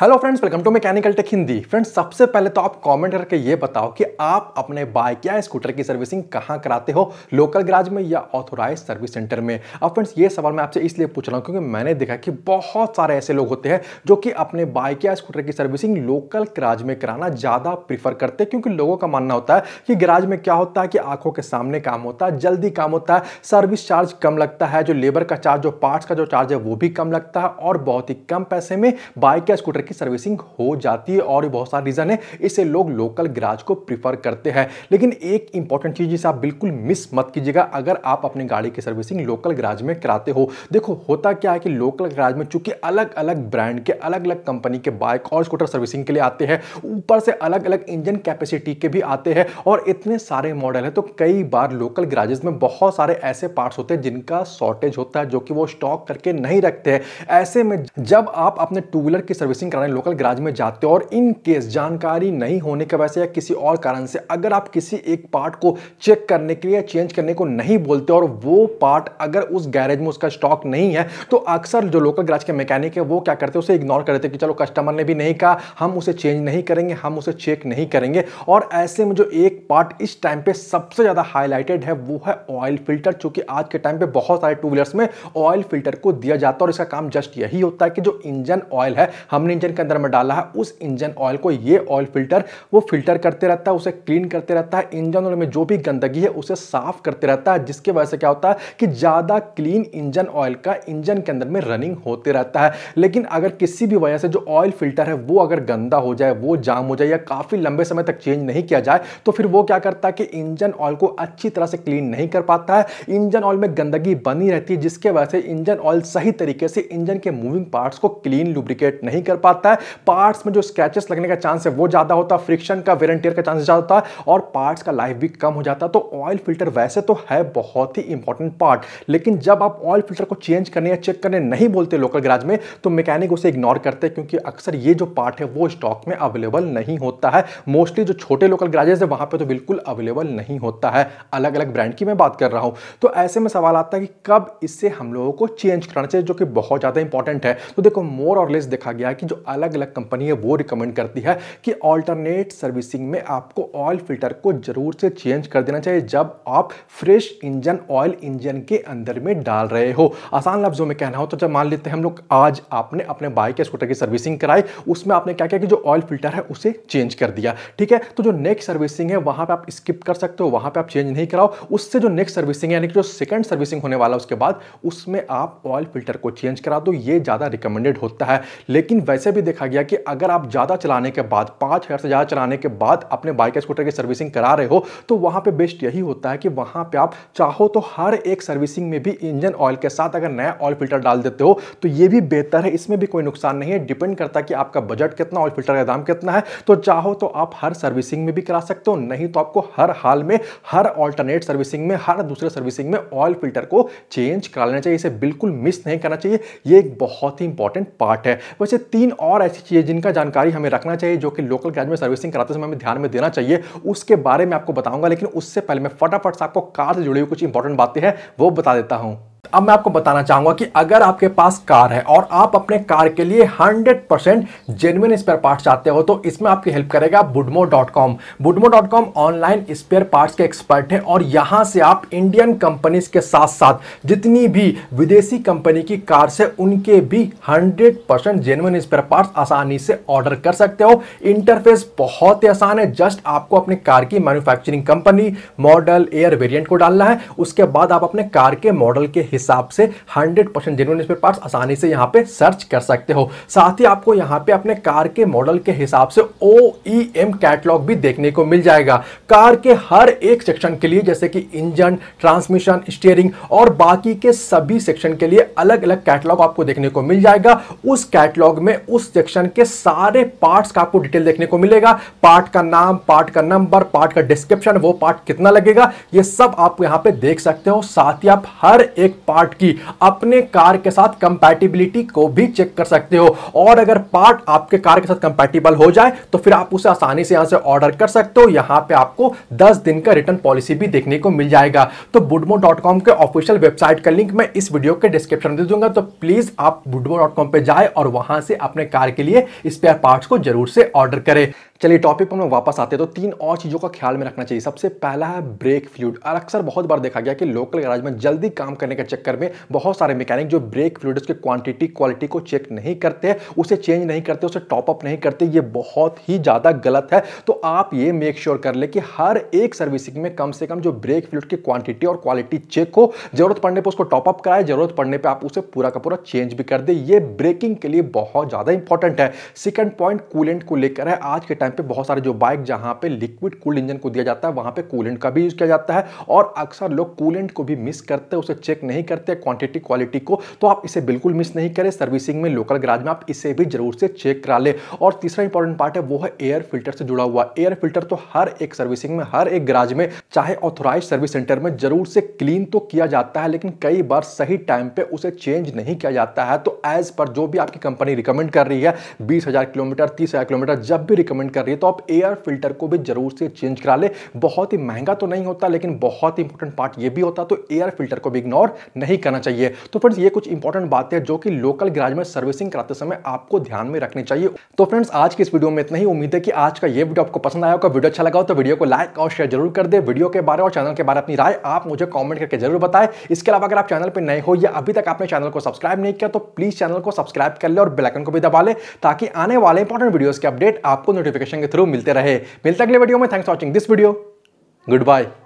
hello friends welcome to mechanical tech Hindi friends सबसे पहले तो आप कमेंट करके ये बताओ कि आप अपने बाइक या स्कूटर की सर्विसिंग कहाँ कराते हो लोकल ग्राज में या ऑथोराइज सर्विस सेंटर में अब फ्रेंड्स ये सवाल मैं आपसे इसलिए पूछ रहा हूँ क्योंकि मैंने देखा कि बहुत सारे ऐसे लोग होते हैं जो कि अपने बाइक या स्कूटर की सर्विसिंग लोकल ग्राज में कराना ज़्यादा प्रीफर करते हैं क्योंकि लोगों का मानना होता है कि ग्राज में क्या होता है कि आंखों के सामने काम होता है जल्दी काम होता है सर्विस चार्ज कम लगता है जो लेबर का चार्ज जो पार्ट्स का जो चार्ज है वो भी कम लगता है और बहुत ही कम पैसे में बाइक या स्कूटर की सर्विसिंग हो जाती है और बहुत सारे रीज़न है इसे लोग लोकल गराज को प्रीफर करते हैं लेकिन एक इंपॉर्टेंट चीज़ जिसे आप बिल्कुल मिस मत कीजिएगा अगर आप अपनी गाड़ी की सर्विसिंग लोकल गराज में कराते हो देखो होता क्या है कि लोकल गराज में चूंकि अलग अलग ब्रांड के अलग अलग कंपनी के बाइक और स्कूटर सर्विसिंग के लिए आते हैं ऊपर से अलग अलग इंजन कैपेसिटी के भी आते हैं और इतने सारे मॉडल है तो कई बार लोकल गराजेस में बहुत सारे ऐसे पार्ट्स होते हैं जिनका शॉर्टेज होता है जो कि वो स्टॉक करके नहीं रखते हैं ऐसे में जब आप अपने टू व्हीलर की सर्विसिंग कराने लोकल गराज में जाते हो और इन केस जानकारी नहीं होने के वजह से या किसी और कारण से अगर आप किसी एक पार्ट को चेक करने के लिए चेंज करने को नहीं बोलते और वो पार्ट अगर उस गैरेज में उसका स्टॉक नहीं है तो अक्सर जो लोकल गराज के मैकेनिक है वो क्या करते हैं उसे इग्नोर कर देते कि चलो कस्टमर ने भी नहीं कहा हम उसे चेंज नहीं करेंगे हम उसे चेक नहीं करेंगे और ऐसे में जो एक पार्ट इस टाइम पे सबसे ज़्यादा हाईलाइटेड है वो है ऑयल फिल्टर चूँकि आज के टाइम पर बहुत सारे टू व्हीलर्स में ऑयल फिल्टर को दिया जाता है और इसका काम जस्ट यही होता है कि जो इंजन ऑयल है हमने इंजन इंजन के अंदर में डाला है उस इंजन ऑयल को ये ऑयल फिल्टर वो फिल्टर करते रहता है उसे क्लीन करते रहता है इंजन ऑयल में जो भी गंदगी है उसे साफ करते रहता है जिसके वजह से क्या होता है कि ज़्यादा क्लीन इंजन ऑयल का इंजन के अंदर में रनिंग होते रहता है लेकिन अगर किसी भी वजह से जो ऑयल फिल्टर है वो अगर गंदा हो जाए वो जाम हो जाए या काफ़ी लंबे समय तक चेंज नहीं किया जाए तो फिर वो क्या करता है कि इंजन ऑयल को अच्छी तरह से क्लीन नहीं कर पाता है इंजन ऑयल में गंदगी बनी रहती है जिसके वजह से इंजन ऑयल सही तरीके से इंजन के मूविंग पार्ट्स को क्लीन लुब्रिकेट नहीं कर पाता पाता है पार्ट्स में जो स्क्रैचेस लगने का चांस है वो ज़्यादा होता है फ्रिक्शन का वेर का चांस ज़्यादा होता है और पार्ट्स का लाइफ भी कम हो जाता है तो ऑयल फिल्टर वैसे तो है बहुत ही इंपॉर्टेंट पार्ट लेकिन जब आप ऑयल फिल्टर को चेंज करने या चेक करने नहीं बोलते लोकल गराज में तो मैकेनिक उसे इग्नोर करते हैं क्योंकि अक्सर ये जो पार्ट है वो स्टॉक में अवेलेबल नहीं होता है मोस्टली जो छोटे लोकल गराजेस है वहां पर तो बिल्कुल अवेलेबल नहीं होता है अलग अलग ब्रांड की मैं बात कर रहा हूं तो ऐसे में सवाल आता है कि कब इससे हम लोगों को चेंज करना चाहिए जो कि बहुत ज़्यादा इंपॉर्टेंट है तो देखो मोर और लेस देखा गया है कि जो अलग अलग कंपनी है वो रिकमेंड करती है कि ऑल्टरनेट सर्विसिंग में आपको ऑयल फिल्टर को ज़रूर से चेंज कर देना चाहिए जब आप फ्रेश इंजन ऑयल इंजन के अंदर में डाल रहे हो आसान लफ्ज़ों में कहना हो तो जब मान लेते हैं हम लोग आज आपने अपने बाइक या स्कूटर की सर्विसिंग कराई उसमें आपने क्या किया कि जो ऑयल फिल्टर है उसे चेंज कर दिया ठीक है तो जो नेक्स्ट सर्विसिंग है वहां पर आप स्किप कर सकते हो वहां पर आप चेंज नहीं कराओ उससे जो नेक्स्ट सर्विसिंग यानी कि जो सेकंड सर्विसिंग होने वाला उसके बाद उसमें आप ऑयल फिल्टर को चेंज करा दो ये ज़्यादा रिकमेंडेड होता है लेकिन वैसे ऐसे भी देखा गया कि अगर आप ज़्यादा चलाने के बाद पांच हज़ार से ज़्यादा चलाने के बाद अपने बाइक स्कूटर की सर्विसिंग करा रहे हो तो वहां पे बेस्ट यही होता है कि वहां पे आप चाहो तो हर एक सर्विसिंग में भी इंजन ऑयल के साथ अगर नया ऑयल फिल्टर डाल देते हो तो ये भी बेहतर है इसमें भी कोई नुकसान नहीं है डिपेंड करता है कि आपका बजट कितना ऑयल फिल्टर का दाम कितना है तो चाहो तो आप हर सर्विसिंग में भी करा सकते हो नहीं तो आपको हर हाल में हर ऑल्टरनेट सर्विसिंग में हर दूसरे सर्विसिंग में ऑयल फिल्टर को चेंज करा लेना चाहिए इसे बिल्कुल मिस नहीं करना चाहिए ये एक बहुत ही इंपॉर्टेंट पार्ट है वैसे तीन और ऐसी चीज़ें जिनका जानकारी हमें रखना चाहिए जो कि लोकल गैज में सर्विसिंग कराते समय हमें ध्यान में देना चाहिए उसके बारे में आपको बताऊंगा लेकिन उससे पहले मैं फटाफट से आपको कार से जुड़ी हुई कुछ इंपॉर्टेंट बातें हैं वो बता देता हूँ अब मैं आपको बताना चाहूंगा कि अगर आपके पास कार है और आप अपने कार के लिए 100 परसेंट जेनुअन स्पेयर पार्ट्स चाहते हो तो इसमें आपकी हेल्प करेगा Boodmo dot com Boodmo dot com online spare parts के एक्सपर्ट हैं और यहाँ से आप इंडियन कंपनीज के साथ साथ जितनी भी विदेशी कंपनी की कार से उनके भी hundred percent genuine spare parts आसानी से ऑर्डर कर सकते हो इंटरफेस बहुत ही आसान है जस्ट आपको अपने कार की manufacturing company model year variant को डालना है उसके बाद आप अपने कार के मॉडल के हिसाब से 100 परसेंट जेनुअन स्पेयर पार्ट्स आसानी से यहाँ पे सर्च कर सकते हो साथ ही आपको यहाँ पे अपने कार के मॉडल के हिसाब से ओ ई एम कैटलॉग भी देखने को मिल जाएगा कार के हर एक सेक्शन के लिए जैसे कि इंजन ट्रांसमिशन स्टीयरिंग और बाकी के सभी सेक्शन के लिए अलग अलग कैटलॉग आपको देखने को मिल जाएगा उस कैटलॉग में उस सेक्शन के सारे पार्ट्स का आपको डिटेल देखने को मिलेगा पार्ट का नाम पार्ट का नंबर पार्ट का डिस्क्रिप्शन वो पार्ट कितना लगेगा ये सब आप यहाँ पे देख सकते हो साथ ही आप हर एक पार्ट की अपने कार के साथ कंपैटिबिलिटी को भी चेक कर सकते हो और अगर पार्ट आपके कार के साथ कंपैटिबल हो जाए तो फिर आप उसे आसानी से यहां से ऑर्डर कर सकते हो यहां पे आपको 10 दिन का रिटर्न पॉलिसी भी देखने को मिल जाएगा तो बुडमो के ऑफिशियल वेबसाइट का लिंक मैं इस वीडियो के डिस्क्रिप्शन दे दूंगा तो प्लीज आप बुडमो पे जाए और वहां से अपने कार के लिए स्पेयर पार्ट को जरूर से ऑर्डर करें चलिए टॉपिक पर हम लोग वापस आते हैं तो तीन और चीज़ों का ख्याल में रखना चाहिए सबसे पहला है ब्रेक फ्लूड और अक्सर बहुत बार देखा गया कि लोकल गैराज में जल्दी काम करने का चक्कर चक्कर में बहुत सारे मैकेनिक जो ब्रेक फ्लूड्स के क्वांटिटी क्वालिटी को चेक नहीं करते उसे चेंज नहीं करते उसे टॉपअप नहीं करते ये बहुत ही ज़्यादा गलत है तो आप ये मेक श्योर sure कर ले कि हर एक सर्विसिंग में कम से कम जो ब्रेक फ्लूड की क्वांटिटी और क्वालिटी चेक हो जरूरत पड़ने पर उसको टॉपअप कराए जरूरत पड़ने पर आप उसे पूरा का पूरा चेंज भी कर दे ये ब्रेकिंग के लिए बहुत ज़्यादा इंपॉर्टेंट है सेकेंड पॉइंट कूलेंट को लेकर है आज के टाइम पर बहुत सारे जो बाइक जहाँ पर लिक्विड कूल्ड इंजन को दिया जाता है वहाँ पर कूलेंट का भी यूज़ किया जाता है और अक्सर लोग कूलेंट को भी मिस करते हैं उसे चेक नहीं करते हैं क्वांटिटी क्वालिटी को तो आप इसे बिल्कुल मिस नहीं करें सर्विसिंग में लोकल ग्राज में आप इसे भी जरूर से चेक करा लें और तीसरा इंपॉर्टेंट पार्ट है वो है एयर फिल्टर से जुड़ा हुआ एयर फिल्टर तो हर एक सर्विसिंग में हर एक ग्राज में चाहे ऑथोराइज सर्विस सेंटर में जरूर से क्लीन तो किया जाता है लेकिन कई बार सही टाइम पर उसे चेंज नहीं किया जाता है तो एज पर जो भी आपकी कंपनी रिकमेंड कर रही है बीस किलोमीटर तीस किलोमीटर जब भी रिकमेंड कर रही है तो आप एयर फिल्टर को भी जरूर से चेंज करा ले बहुत ही महंगा तो नहीं होता लेकिन बहुत ही इंपॉर्टेंट पार्ट ये भी होता तो एयर फिल्टर को भी इग्नोर नहीं करना चाहिए तो फ्रेंड्स ये कुछ इंपॉर्टेंट बातें जो कि लोकल गैराज में सर्विसिंग कराते समय आपको ध्यान में रखनी चाहिए तो फ्रेंड्स आज की इस वीडियो में इतना ही उम्मीद है कि आज का ये वीडियो आपको पसंद आया होगा वीडियो अच्छा लगा हो तो वीडियो को लाइक और शेयर जरूर कर दे वीडियो के बारे और चैनल के बारे अपनी राय आप मुझे कॉमेंट करके जरूर बताए इसके अलावा अगर आप चैनल पर नए हो या अभी तक आपने चैनल को सब्सक्राइब नहीं किया तो प्लीज चैनल को सब्सक्राइब कर ले और बेलाइकन को भी दबा ले ताकि आने वाले इंपॉर्टेंट वीडियोज के अपडेट आपको नोटिफिकेशन के थ्रू मिलते रहे मिलते अगले वीडियो में thanks watching this video good bye